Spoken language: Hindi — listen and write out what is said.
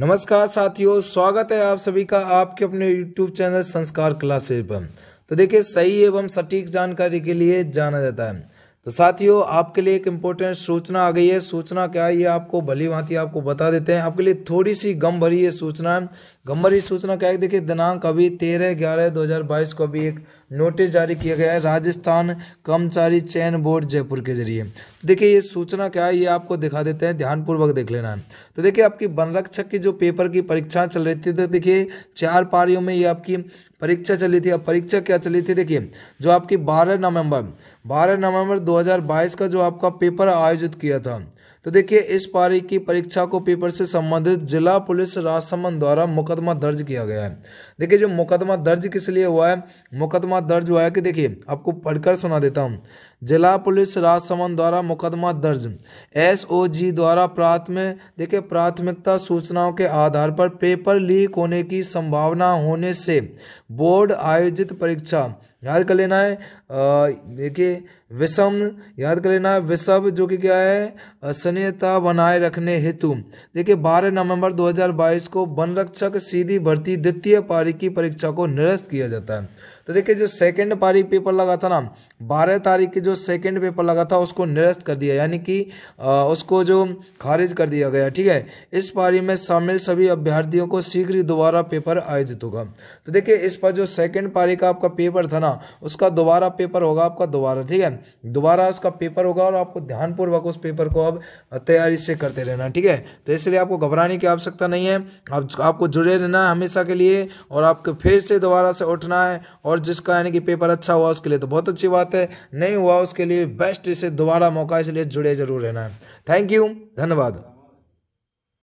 नमस्कार साथियों स्वागत है आप सभी का आपके अपने YouTube चैनल संस्कार क्लासेज पर तो देखिए सही एवं सटीक जानकारी के लिए जाना जाता है तो साथियों आपके लिए एक इम्पोर्टेंट सूचना आ गई है सूचना क्या है ये आपको भली भांति आपको बता देते हैं आपके लिए थोड़ी सी गम भरी ये सूचना है गम भरी सूचना क्या है देखिए दिनांक अभी तेरह ग्यारह दो हजार बाईस को अभी एक नोटिस जारी किया गया है राजस्थान कर्मचारी चयन बोर्ड जयपुर के जरिए देखिए ये सूचना क्या है ये आपको दिखा देते हैं ध्यानपूर्वक देख लेना है तो देखिए आपकी वनरक्षक की जो पेपर की परीक्षा चल रही थी तो देखिए चार पारियों में ये आपकी परीक्षा चली थी अब परीक्षा क्या चली थी देखिए जो आपकी बारह नवम्बर बारह नवंबर 2022 का जो आपका पेपर आयोजित किया था तो देखिए इस पारी की परीक्षा को पेपर से संबंधित जिला पुलिस राजसमंद द्वारा मुकदमा दर्ज किया गया है देखिए जो मुकदमा दर्ज किस लिए हुआ है मुकदमा दर्ज हुआ है कि देखिए आपको पढ़कर सुना देता हूँ जिला पुलिस राजसमंद द्वारा मुकदमा दर्ज एसओजी द्वारा प्राथमिक देखिए प्राथमिकता सूचनाओं के आधार पर पेपर लीक होने की संभावना होने से बोर्ड आयोजित परीक्षा याद कर लेना है देखिए विषम याद कर लेना विषम जो कि क्या है असनीयता बनाए रखने हेतु देखिए 12 नवंबर 2022 को वन रक्षक सीधी भर्ती द्वितीय पारी की परीक्षा को निरस्त किया जाता है तो देखिए जो सेकेंड पारी पेपर लगा था ना बारह तारीख के जो सेकेंड पेपर लगा था उसको निरस्त कर दिया यानी कि उसको जो खारिज कर दिया गया ठीक है इस पारी में शामिल सभी अभ्यर्थियों को शीघ्र ही दोबारा पेपर आयोजित होगा तो देखिए इस पर जो सेकेंड पारी का आपका पेपर था ना उसका दोबारा पेपर होगा आपका दोबारा ठीक है दोबारा उसका पेपर होगा और आपको ध्यानपूर्वक उस पेपर को अब तैयारी से करते रहना ठीक है तो इसलिए आपको घबराने की आवश्यकता नहीं है आप, आपको जुड़े रहना है हमेशा के लिए और आपको फिर से दोबारा से उठना है और और जिसका यानी कि पेपर अच्छा हुआ उसके लिए तो बहुत अच्छी बात है नहीं हुआ उसके लिए बेस्ट इसे दोबारा मौका इसलिए जुड़े जरूर रहना है थैंक यू धन्यवाद